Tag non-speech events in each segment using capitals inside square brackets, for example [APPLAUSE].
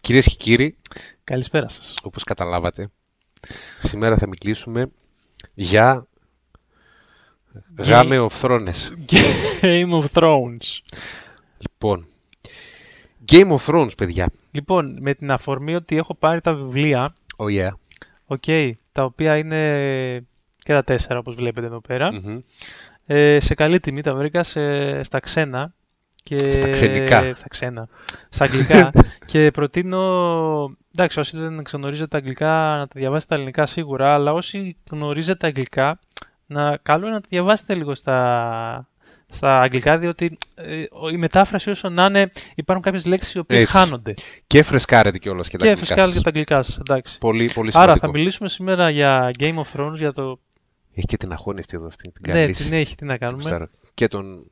Κυρίες και κύριοι, καλησπέρα σας. Όπως καταλάβατε, σήμερα θα μιλήσουμε για Game... Game of Thrones. Game of Thrones. Λοιπόν, Game of Thrones, παιδιά. Λοιπόν, με την αφορμή ότι έχω πάρει τα βιβλία. Oh yeah. Okay, τα οποία είναι και τα τέσσερα, όπως βλέπετε εδώ mm-hmm. Ε, σε καλή τιμή τα βρήκα σε, στα ξένα. Και... Στα ξενικά. Στα ξένα. Στα αγγλικά. [LAUGHS] και προτείνω. Εντάξει, όσοι δεν ξενορίζετε τα αγγλικά, να τα διαβάσετε τα ελληνικά σίγουρα, αλλά όσοι γνωρίζετε τα αγγλικά, να κάνω να τα διαβάσετε λίγο στα, στα αγγλικά, διότι ε, η μετάφραση όσο να είναι, υπάρχουν κάποιες λέξεις οι οποίες χάνονται. Και φρεσκάρετε κιόλας και τα αγγλικά. Και φρεσκάρετε και τα αγγλικά σας. Πολύ, πολύ σημαντικό. Άρα θα μιλήσουμε σήμερα για Game of Thrones, για το. Έχει και την αχώνη αυτή εδώ, αυτή την καλή. Ναι, την έχει, τι να κάνουμε. Και τον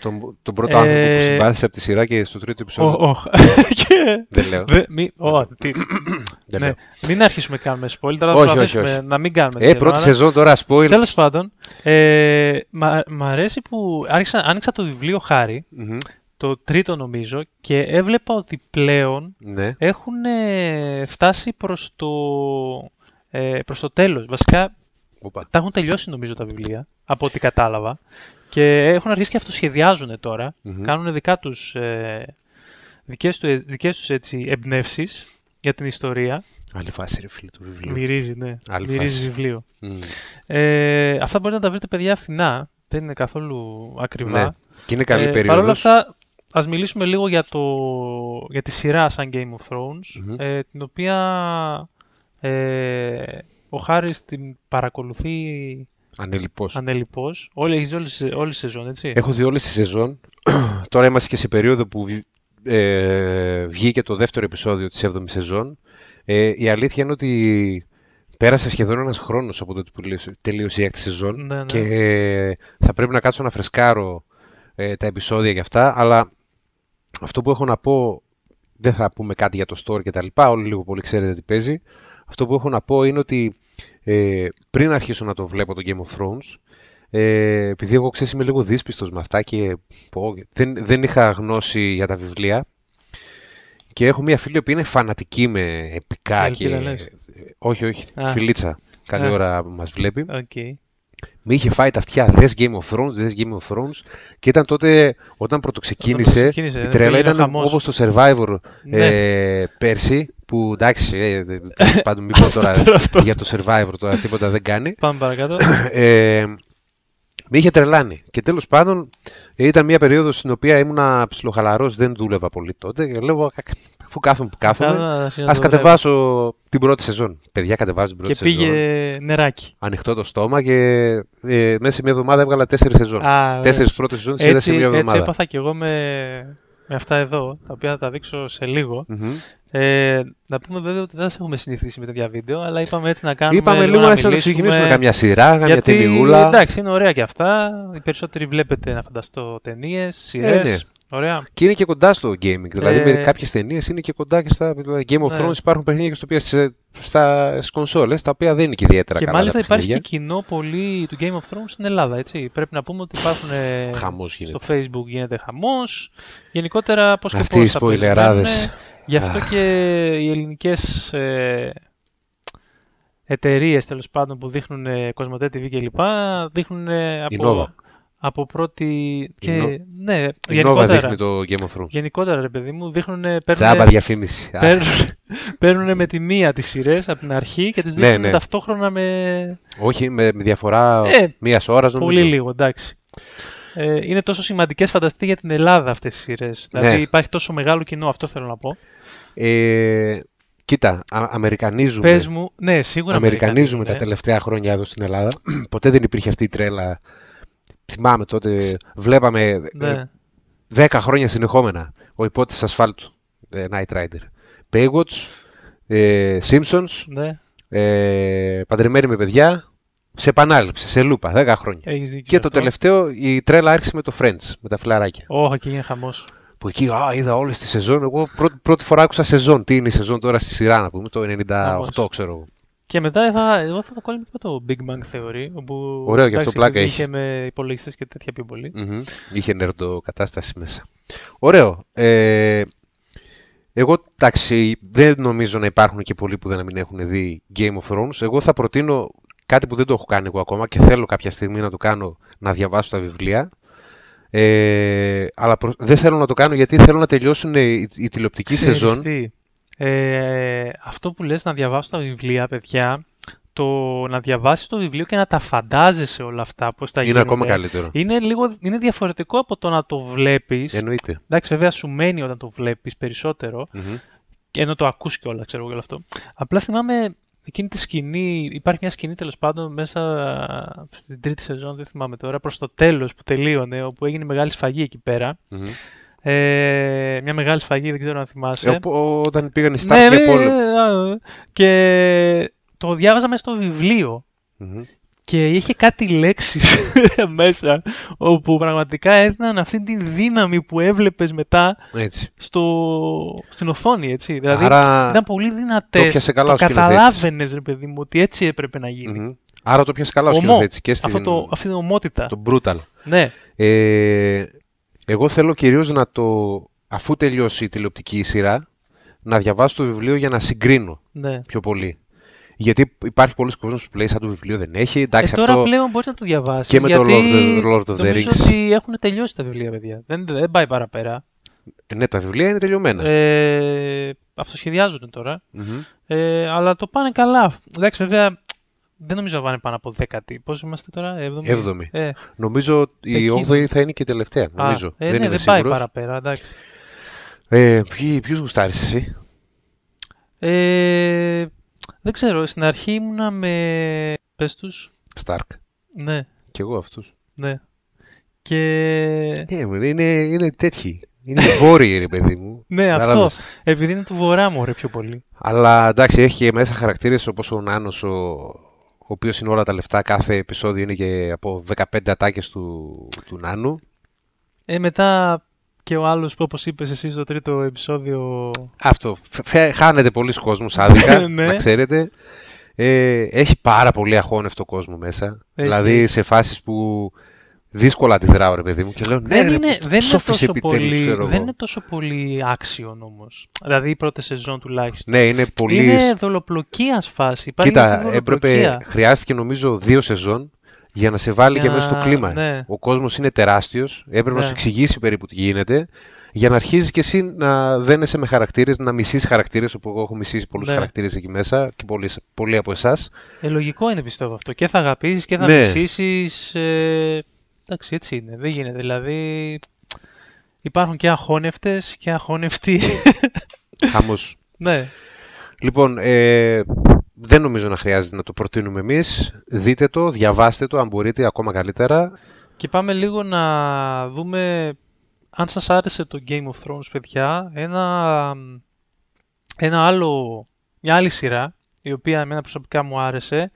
τον, τον πρώτο άνθρωπο που ε, συμπάθησε από τη σειρά και στο τρίτο επεισόδιο. Oh, [LAUGHS] oh. δεν λέω. Δε, μη, oh, τι, δεν ναι, Μην αρχίσουμε να κάνουμε spoil, τώρα όχι, όχι, να μην κάνουμε. Ε, πρώτη σεζόν τώρα spoil. Τέλος πάντων, ε, μ' αρέσει που άρχισα, άνοιξα το βιβλίο το τρίτο νομίζω, και έβλεπα ότι πλέον ναι. έχουν ε, φτάσει προς το, ε, προς το τέλος. Βασικά, Οπα. τα έχουν τελειώσει νομίζω τα βιβλία, από ό,τι κατάλαβα. Και έχουν αρχίσει και αυτοσχεδιάζουν τώρα. Κάνουν δικά τους, ε, δικές, του, ε, δικές τους έτσι εμπνεύσεις για την ιστορία. Άλλη φάση ρε φίλε του βιβλίου. Μυρίζει, ναι. Μυρίζει βιβλίο. Ε, αυτά μπορείτε να τα βρείτε παιδιά φθηνά. Δεν είναι καθόλου ακριβά. Ναι. Και είναι καλή ε, περίοδος. Παρ' όλα αυτά, ας μιλήσουμε λίγο για, το, για τη σειρά σαν Game of Thrones, ε, την οποία ε, ο Χάρης την παρακολουθεί Ανελειπώ. Ανελειπώ. Όλη, έχεις δει όλη, τη σεζόν, έτσι. Έχω δει όλη τη σεζόν. [CLEARS THROAT] Τώρα είμαστε και σε περίοδο που ε, βγήκε το δεύτερο επεισόδιο της 7η σεζόν. Ε, η αλήθεια είναι ότι πέρασε σχεδόν ένας χρόνος από τότε που τελείωσε η 6η σεζόν. Ναι, ναι, Και θα πρέπει να κάτσω να φρεσκάρω ε, τα επεισόδια για αυτά. Αλλά αυτό που έχω να πω. Δεν θα πούμε κάτι για το story κτλ. Όλοι λίγο πολύ ξέρετε τι παίζει. Αυτό που έχω να πω είναι ότι ε, πριν αρχίσω να το βλέπω το Game of Thrones, ε, επειδή εγώ ξέρεις είμαι λίγο δύσπιστος με αυτά και πω, δεν, δεν είχα γνώση για τα βιβλία και έχω μια φίλη που είναι φανατική με επικά ε, και... Όχι, όχι, φιλίτσα. Καλή Α. ώρα μας βλέπει. Okay. Με είχε φάει τα αυτιά, δες Game of Thrones, δες Game of Thrones και ήταν τότε, όταν πρώτο ξεκίνησε, η τρέλα ήταν όπως το Survivor ναι. ε, πέρσι που εντάξει, ε, ε, ε, πάντων μην πω τώρα για το Survivor, τώρα τίποτα δεν κάνει. Πάμε παρακάτω. ε, με είχε τρελάνει. Και τέλος πάντων ήταν μια περίοδος στην οποία ήμουνα ψιλοχαλαρός, δεν δούλευα πολύ τότε. Και λέω, αφού κάθομαι που κάθομαι, α κατεβάσω την πρώτη σεζόν. Παιδιά, κατεβάζω την πρώτη και σεζόν. Και πήγε νεράκι. Ανοιχτό το στόμα και ε, μέσα σε μια εβδομάδα έβγαλα τέσσερις σεζόν. Τέσσερις πρώτες σεζόν σε μια εβδομάδα. Έτσι έπαθα κι εγώ με με αυτά εδώ, τα οποία θα τα δείξω σε λιγο Ε, να πούμε βέβαια ότι δεν σας έχουμε συνηθίσει με τέτοια βίντεο, αλλά είπαμε έτσι να κάνουμε. Είπαμε λίγο να, να ξεκινήσουμε καμιά σειρά, καμιά γιατί, Εντάξει, είναι ωραία και αυτά. Οι περισσότεροι βλέπετε να φανταστώ ταινίες, σειρές. Ε, ναι. Ωραία. Και είναι και κοντά στο gaming. Δηλαδή, ε... με κάποιες ταινίες είναι και κοντά και στα. Game of ναι. Thrones υπάρχουν παιχνίδια και στο στα, κονσόλε, τα οποία δεν είναι και ιδιαίτερα και καλά. Και μάλιστα υπάρχει και κοινό πολύ του Game of Thrones στην Ελλάδα. Έτσι. Πρέπει να πούμε ότι υπάρχουν. Ε, χαμός γίνεται. Στο Facebook γίνεται χαμός. Γενικότερα, πώς και πώ. Αυτοί οι Γι' αυτό και οι ελληνικές. Ε, Εταιρείες τέλος πάντων που δείχνουν Κοσμοτέ TV κλπ. δείχνουν από από πρώτη. Και... Ναι, γενικότερα. το Game Γενικότερα, ρε παιδί μου, δείχνουν. Παίρνουν, Τσάμπα διαφήμιση. Παίρνουν, με τη μία τις σειρές από την αρχή και τις ναι, δείχνουν ναι. ταυτόχρονα με. Όχι, με, με διαφορά ε, μίας ώρας. Πολύ λίγο, εντάξει. Ε, είναι τόσο σημαντικές, φανταστείτε, για την Ελλάδα αυτές τις σειρές. Ναι. Δηλαδή υπάρχει τόσο μεγάλο κοινό, αυτό θέλω να πω. Ε, Κοίτα, α, αμερικανίζουμε. Πες μου, ναι, σίγουρα αμερικανίζουμε τα τελευταία χρόνια εδώ στην Ελλάδα. [CLEARS THROAT] Ποτέ δεν υπήρχε αυτή η τρέλα Θυμάμαι τότε, βλέπαμε ε, ναι. 10 χρόνια συνεχόμενα ο υπότη ασφάλτου Night Rider. Baywatch, ε, Simpsons, ναι. Ε, με παιδιά, σε επανάληψη, σε λούπα, 10 χρόνια. Έχεις δίκιο και το τελευταίο, η τρέλα άρχισε με το Friends, με τα φιλαράκια. Όχι, εκεί είναι χαμός. Που εκεί, α, είδα όλες τη σεζόν. Εγώ πρώτη, πρώτη φορά άκουσα σεζόν. Τι είναι η σεζόν τώρα στη σειρά, να πούμε, το 98, ξέρω εγώ. Και μετά θα, εγώ θα το και το Big Bang Theory. Όπου, Ωραίο και αυτό πλάκα είχε. Είχε με υπολογιστές και τέτοια πιο πολυ mm-hmm. Είχε μέσα. Ωραίο. Ε, εγώ, εντάξει, δεν νομίζω να υπάρχουν και πολλοί που δεν έχουν δει Game of Thrones. Εγώ θα προτείνω κάτι που δεν το έχω κάνει εγώ ακόμα και θέλω κάποια στιγμή να το κάνω, να διαβάσω τα βιβλία. Ε, αλλά δεν θέλω να το κάνω γιατί θέλω να τελειώσουν η οι τηλεοπτική σεζόν. Ε, αυτό που λες να διαβάσω τα βιβλία, παιδιά, το να διαβάσεις το βιβλίο και να τα φαντάζεσαι όλα αυτά, πώς θα είναι ακόμα καλύτερο. Είναι, λίγο, είναι διαφορετικό από το να το βλέπεις. Εννοείται. Εντάξει, βέβαια σου μένει όταν το βλέπεις περισσοτερο ενώ το ακούς και όλα, ξέρω εγώ αυτό. Απλά θυμάμαι εκείνη τη σκηνή, υπάρχει μια σκηνή τέλος πάντων μέσα στην τρίτη σεζόν, δεν θυμάμαι τώρα, προς το τέλος που τελείωνε, όπου έγινε μεγάλη σφαγή εκεί ε, μια μεγάλη σφαγή, δεν ξέρω αν θυμάσαι. Ε, όταν πήγαν οι Στάρκ ναι, ναι, ναι, ναι, και και το διάβαζα μέσα στο βιβλιο Και είχε κάτι λέξεις [LAUGHS] μέσα, όπου πραγματικά έδιναν αυτή τη δύναμη που έβλεπες μετά έτσι. Στο, στην οθόνη, έτσι. Δηλαδή ήταν πολύ δυνατές. Το, καλά το καταλάβαινες, ρε παιδί μου, ότι έτσι έπρεπε να γινει Άρα το πιάσε καλά ο σκηνοθέτης. αυτή την ομότητα. Το brutal. Ναι. Ε, εγώ θέλω κυρίως να το, αφού τελειώσει η τηλεοπτική σειρά, να διαβάσω το βιβλίο για να συγκρίνω ναι. πιο πολύ. Γιατί υπάρχει πολλοί κόσμος που λέει σαν το βιβλίο δεν έχει. Εντάξει, ε, τώρα αυτό... πλέον μπορείς να το διαβάσεις. Και με γιατί το Lord ότι έχουν τελειώσει τα βιβλία, παιδιά. Δεν, δεν πάει παραπέρα. Ε, ναι, τα βιβλία είναι τελειωμένα. Ε, αυτοσχεδιαζονται τωρα τώρα. Ε, αλλά το πάνε καλά. Εντάξει, βέβαια, δεν νομίζω να πάνε πάνω από 10. Πώς είμαστε τώρα, 7η. 7η. Ε, νομίζω η ε νομιζω η θα είναι και η τελευταία. Νομίζω. ε, δεν ναι, δεν πάει παραπέρα. Εντάξει. Ε, Ποιους γουστάρεις εσύ, ε, Δεν ξέρω. Στην αρχή ήμουνα με. Πες τους. Σταρκ. Ναι. Κι εγώ αυτούς. Ναι. Και. Ε, είναι, είναι τέτοιοι. Είναι βόρειοι, ρε παιδί μου. [LAUGHS] ναι, αυτός. Επειδή είναι του βορρά μου, ρε πιο πολύ. Αλλά εντάξει, έχει μέσα χαρακτήρες όπως ο Νάνος, ο οποίος είναι όλα τα λεφτά, κάθε επεισόδιο είναι και από 15 ατάκες του, του Νάνου. Ε, μετά και ο άλλος που όπως είπες εσύ στο τρίτο επεισόδιο... Αυτό, χάνεται πολλοί κόσμος άδικα, [LAUGHS] ναι, ναι. να ξέρετε. Ε, έχει πάρα πολύ αχώνευτο κόσμο μέσα. Δηλαδή σε φάσεις που δύσκολα τη δράω, ρε παιδί μου, και λέω ναι, δεν είναι, τόσο πολύ, Δεν είναι τόσο πολύ άξιον όμως. Δηλαδή η πρώτη σεζόν τουλάχιστον. Ναι, είναι πολύ. Είναι δολοπλοκίας φάση. Κοίτα, έπρεπε, χρειάστηκε νομίζω δύο σεζόν για να σε βάλει και μέσα στο κλίμα. Ναι. Ο κόσμος είναι τεράστιος. Έπρεπε να ναι. σου εξηγήσει περίπου τι γίνεται. Για να αρχίζεις και εσύ να δένεσαι με χαρακτήρες, να μισείς χαρακτήρες, όπου εγώ έχω μισήσει πολλούς ναι. χαρακτήρες εκεί μέσα και πολλοί, πολλοί από εσάς. Ε, λογικό είναι πιστεύω αυτό. Και θα αγαπήσεις και θα ναι. μισήσεις. Ε, Εντάξει, έτσι είναι. Δεν γίνεται. Δηλαδή, υπάρχουν και αχώνευτες και αχώνευτοι. [LAUGHS] Χαμός. ναι. Λοιπόν, ε, δεν νομίζω να χρειάζεται να το προτείνουμε εμείς. Δείτε το, διαβάστε το, αν μπορείτε, ακόμα καλύτερα. Και πάμε λίγο να δούμε αν σας άρεσε το Game of Thrones, παιδιά, ένα, ένα άλλο, μια άλλη σειρά, η οποία εμένα προσωπικά μου άρεσε,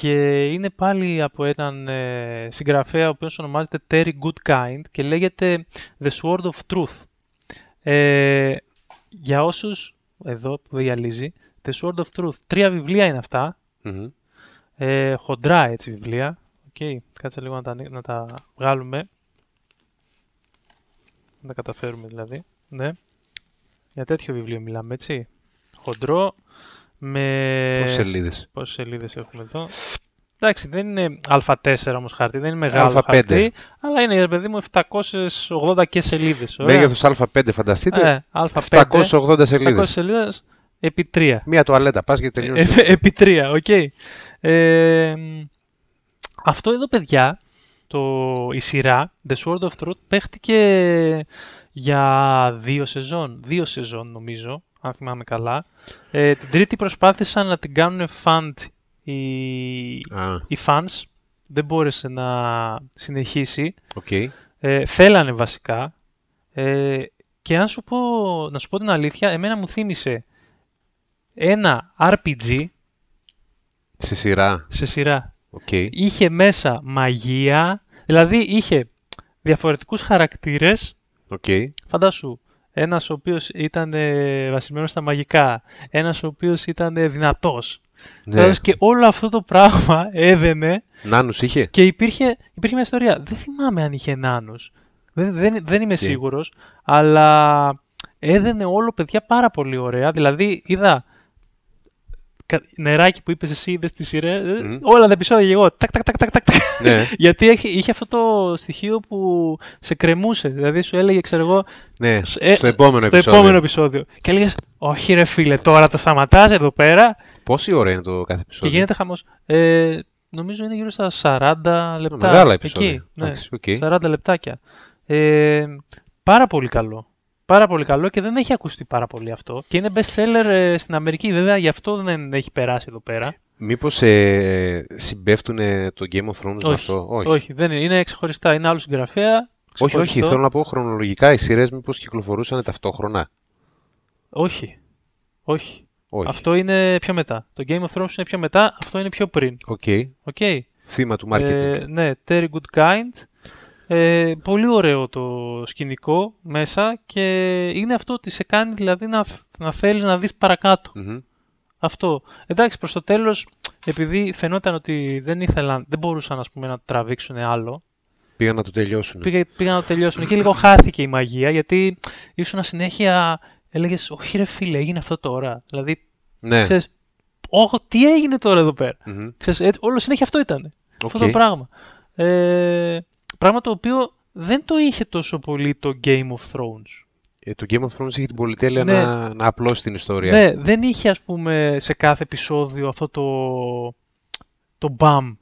και είναι πάλι από έναν ε, συγγραφέα ο οποίος ονομάζεται Terry Goodkind και λέγεται The Sword of Truth. Ε, για όσους, εδώ που διαλύζει, The Sword of Truth, τρία βιβλία είναι ε, χοντρά έτσι βιβλία, okay, κάτσε λίγο να τα, να τα βγάλουμε, να τα καταφέρουμε δηλαδή, ναι. Για τέτοιο βιβλίο μιλάμε, έτσι. Χοντρό, με... Πόσες σελίδες. Πόσες σελίδες έχουμε εδώ. Εντάξει, δεν είναι Α4 όμως χαρτί, δεν είναι μεγάλο Α5. χαρτί, αλλά είναι ρε παιδί μου 780 και σελίδες. Μέγεθο Α5, φανταστείτε. Ε, Α5, 780 σελίδε. 780 σελίδες επί 3. Μία τουαλέτα, πας και τελειώνεις. Ε, ε, επί 3, οκ. Okay. Ε, αυτό εδώ, παιδιά, το, η σειρά The Sword of Truth παίχτηκε για δύο σεζόν. Δύο σεζόν, νομίζω αν θυμάμαι καλά. Ε, την τρίτη προσπάθησαν να την κάνουν fund οι, οι fans. Δεν μπόρεσε να συνεχίσει. Okay. Ε, θέλανε βασικά. Ε, και αν σου πω, να σου πω την αλήθεια, εμένα μου θύμισε ένα RPG. Σε σειρά. Σε σειρά. Είχε μέσα μαγεία, δηλαδή είχε διαφορετικούς χαρακτήρες. Okay. Φαντάσου, ένας ο οποίος ήταν ε, βασισμένος στα μαγικά, ένας ο οποίος ήταν ε, δυνατός. Ναι. Και όλο αυτό το πράγμα [LAUGHS] έδαινε. Νάνους είχε. Και υπήρχε, υπήρχε μια ιστορία. Δεν θυμάμαι αν είχε νάνους. Δεν, δεν, δεν είμαι σίγουρος, αλλά έδαινε όλο παιδιά πάρα πολύ ωραία. Δηλαδή είδα νεράκι που είπες εσύ, είδε τη σειρά. Ε, όλα τα επεισόδια εγώ. Τακ, τακ, τακ, τακ, τακ. Γιατί είχε, αυτό το στοιχείο που σε κρεμούσε. Δηλαδή σου έλεγε, ξέρω εγώ. Ναι, ε, στο, επόμενο, επεισόδιο. επόμενο επεισόδιο. Και έλεγες, Όχι, ρε φίλε, τώρα το σταματάς εδώ πέρα. Πόση ώρα είναι το κάθε επεισόδιο. Και γίνεται χαμός. Ε, νομίζω είναι γύρω στα 40 λεπτά. Μεγάλα επεισόδια. ναι, 40 λεπτάκια. πάρα πολύ καλό. Πάρα πολύ καλό και δεν έχει ακουστεί πάρα πολύ αυτό. Και είναι best seller ε, στην Αμερική, βέβαια, γι' αυτό δεν έχει περάσει εδώ πέρα. Μήπως ε, συμπέφτουν το Game of Thrones όχι, με αυτό, Όχι. Όχι, δεν είναι, είναι ξεχωριστά. Είναι άλλο συγγραφέα. Όχι, όχι. Θέλω να πω χρονολογικά οι σειρές μήπως κυκλοφορούσαν ταυτόχρονα. Όχι. Όχι. Αυτό είναι πιο μετά. Το Game of Thrones είναι πιο μετά, αυτό είναι πιο πριν. Οκ. Okay. okay. Θύμα του marketing. Ε, ναι, Terry Goodkind... Ε, πολύ ωραίο το σκηνικό μέσα και είναι αυτό ότι σε κάνει δηλαδή να, να θέλει να δεις παρακατω Αυτό. Εντάξει, προς το τέλος, επειδή φαινόταν ότι δεν ήθελαν, δεν μπορούσαν ας πούμε, να τραβήξουν άλλο, Πήγαν να το τελειώσουν. Πήγα, πήγαν να το τελειώσουν. και λίγο χάθηκε η μαγεία, γιατί ήσουν συνέχεια. Έλεγες, Όχι, ρε φίλε, έγινε αυτό τώρα. Δηλαδή. Ναι. Ξέρεις, oh, τι έγινε τώρα εδώ πέρα. Mm-hmm. Ξέρεις, έτσι, όλο συνέχεια αυτό ήταν. Αυτό το πράγμα. Ε, Πράγμα το οποίο δεν το είχε τόσο πολύ το Game of Thrones. Ε, το Game of Thrones είχε την πολυτέλεια ναι. να, να απλώσει την ιστορία. Ναι, δεν είχε ας πούμε σε κάθε επεισόδιο αυτό το, το μπαμ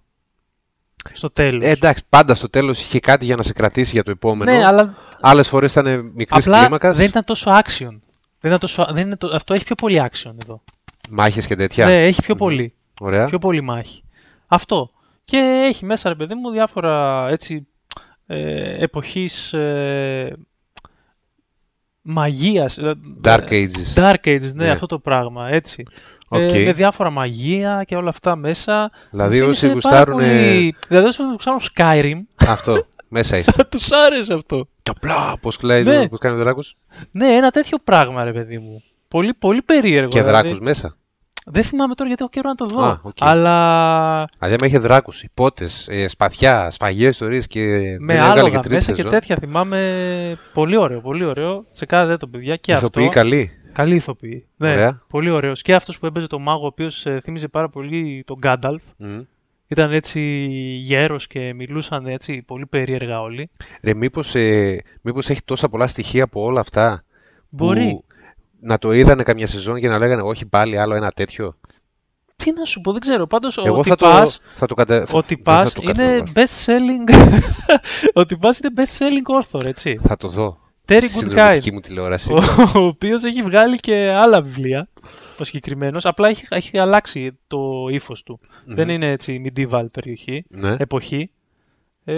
στο τέλος. Ε, εντάξει, πάντα στο τέλος είχε κάτι για να σε κρατήσει για το επόμενο. Ναι, αλλά... Άλλες φορές ήταν μικρής κλίμακας. δεν ήταν τόσο άξιον. Δεν ήταν τόσο, αυτό έχει πιο πολύ action εδώ. Μάχες και τέτοια. Ναι, έχει πιο ναι. πολύ. Ωραία. Πιο πολύ μάχη. Αυτό. Και έχει μέσα, ρε παιδί μου, διάφορα έτσι ε, εποχής ε, ε, Dark Ages. Dark Ages, ναι, ναι. αυτό το πράγμα, έτσι. Okay. Ε, με διάφορα μαγεία και όλα αυτά μέσα. Δηλαδή όσοι γουστάρουν... Πολύ... Δηλαδή όσοι γουστάρουν Skyrim. Αυτό, μέσα είστε. του [LAUGHS] τους άρεσε αυτό. Και απλά, πώς, κλαίει ναι. πώς κάνει ο δράκος. Ναι, ένα τέτοιο πράγμα, ρε παιδί μου. Πολύ, πολύ περίεργο. Και δηλαδή. δράκους μέσα. Δεν θυμάμαι τώρα γιατί έχω καιρό να το δω. Α, okay. Αλλά. Αλλιώ με είχε δράκου, υπότε, ε, σπαθιά, σφαγές ιστορίες και. Με άλλα και μέσα και τέτοια θυμάμαι. Πολύ ωραίο, πολύ ωραίο. Τσεκάρετε το παιδιά και Ηθοποιεί αυτό. καλή. Καλή Ναι, πολύ ωραίος. Και αυτός που έπαιζε το μάγο, ο οποίος ε, θύμιζε πάρα πολύ τον Γκάνταλφ. Mm. Ήταν έτσι γέρος και μιλούσαν έτσι πολύ περίεργα όλοι. Ρε, μήπως, ε, έχει τόσα πολλά στοιχεία από όλα αυτά Μπορεί να το είδανε καμιά σεζόν και να λέγανε όχι πάλι άλλο ένα τέτοιο. Τι να σου πω, δεν ξέρω. Πάντως ο Τιπάς θα το, είναι best selling. ο είναι best selling author, έτσι. Θα το δω. Terry Goodkind. μου τηλεόραση. Ο, ο οποίος έχει βγάλει και άλλα βιβλία. Ο συγκεκριμένος. Απλά έχει, έχει αλλάξει το ύφος του. Δεν είναι έτσι medieval περιοχή. Ναι. Εποχή. Ε,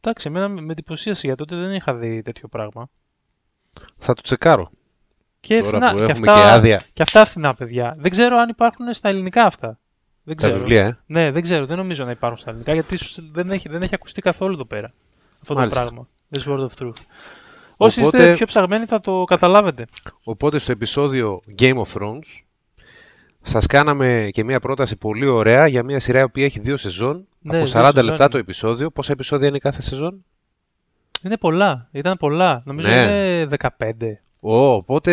εντάξει, εμένα με εντυπωσίασε γιατί τότε δεν είχα δει τέτοιο πράγμα. Θα το τσεκάρω. Και Τώρα που και, αυτά, και άδεια. Και αυτά φθηνά, παιδιά. Δεν ξέρω αν υπάρχουν στα ελληνικά αυτά. Δεν ξέρω. Τα βιβλία, ε? Ναι, δεν ξέρω. Δεν νομίζω να υπάρχουν στα ελληνικά, γιατί δεν έχει, δεν έχει ακουστεί καθόλου εδώ πέρα αυτό το πράγμα. This world of truth. Όσοι οπότε, είστε πιο ψαγμένοι θα το καταλάβετε. Οπότε στο επεισόδιο Game of Thrones σας κάναμε και μια πρόταση πολύ ωραία για μια σειρά που έχει δύο σεζόν ναι, από 40 λεπτά το επεισόδιο. Πόσα επεισόδια είναι κάθε σεζόν? Είναι πολλά. Ήταν πολλά. Νομίζω ναι. είναι 15. Ω, οπότε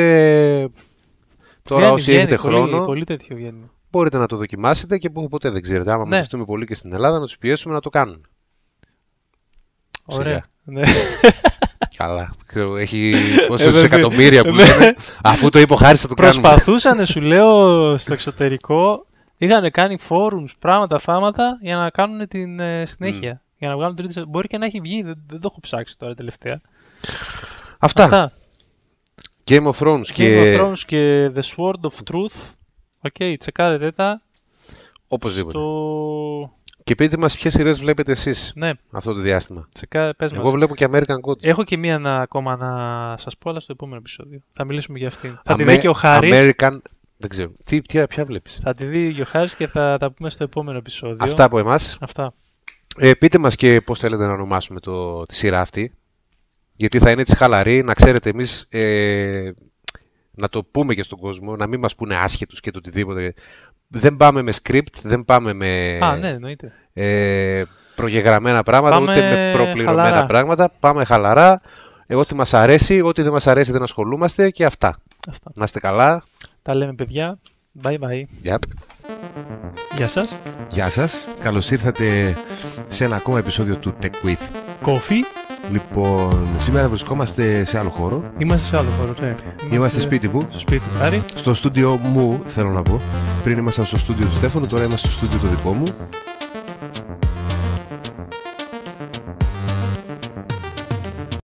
τώρα όσοι βγαίνει, έχετε πολύ, χρόνο πολύ μπορείτε να το δοκιμάσετε και που ποτέ δεν ξέρετε. Άμα ναι. μαζευτούμε πολύ και στην Ελλάδα να τους πιέσουμε να το κάνουν. Ωραία. Ναι. [LAUGHS] Καλά. Έχει ε, πόσες εκατομμύρια που [LAUGHS] ναι. λένε. Αφού το είπε ο Χάρης, θα το κάνουμε. Προσπαθούσαν, ναι, σου λέω, στο εξωτερικό. Είχαν κάνει forums, πράγματα, φάματα για να κάνουν την ε, συνέχεια για να τρίτη. Μπορεί και να έχει βγει, δεν, το έχω ψάξει τώρα τελευταία. Αυτά. Αυτά. Game of Thrones και... of Thrones και The Sword of Truth. Οκ, okay, τσεκάρετε τα. Οπωσδήποτε. Στο... Και πείτε μας ποιες σειρές βλέπετε εσείς ναι. αυτό το διάστημα. Τσεκά, πες Εγώ βλέπω και American Gods. Έχω και μία ακόμα να σας πω, αλλά στο επόμενο επεισόδιο. Θα μιλήσουμε για αυτήν. Θα Αμε... τη δει και ο Χάρης. American... Δεν ξέρω. Τι, τι, ποια βλέπεις. Θα τη δει και ο Χάρης και θα τα πούμε στο επόμενο επεισόδιο. Αυτά από εμάς. Αυτά. Ε, πείτε μας και πώς θέλετε να ονομάσουμε το, τη σειρά αυτή, γιατί θα είναι έτσι χαλαρή, να ξέρετε εμείς ε, να το πούμε και στον κόσμο, να μην μας πούνε άσχετους και το οτιδήποτε. Δεν πάμε με script, δεν πάμε με Α, ναι, ε, προγεγραμμένα πράγματα, πάμε ούτε με προπληρωμένα χαλαρά. πράγματα. Πάμε χαλαρά, ό,τι μας αρέσει, ό,τι δεν μας αρέσει δεν ασχολούμαστε και αυτά. αυτά. Να είστε καλά. Τα λέμε παιδιά. Bye bye. Yep. Γεια σας. Γεια σας. Καλώς ήρθατε σε ένα ακόμα επεισόδιο του Tech With Coffee. Λοιπόν, σήμερα βρισκόμαστε σε άλλο χώρο. Είμαστε σε άλλο χώρο, ναι. Είμαστε, είμαστε σπίτι μου. Στο σπίτι μου, Στο στούντιο μου, θέλω να πω. Πριν ήμασταν στο στούντιο του Στέφανου, τώρα είμαστε στο στούντιο το δικό μου.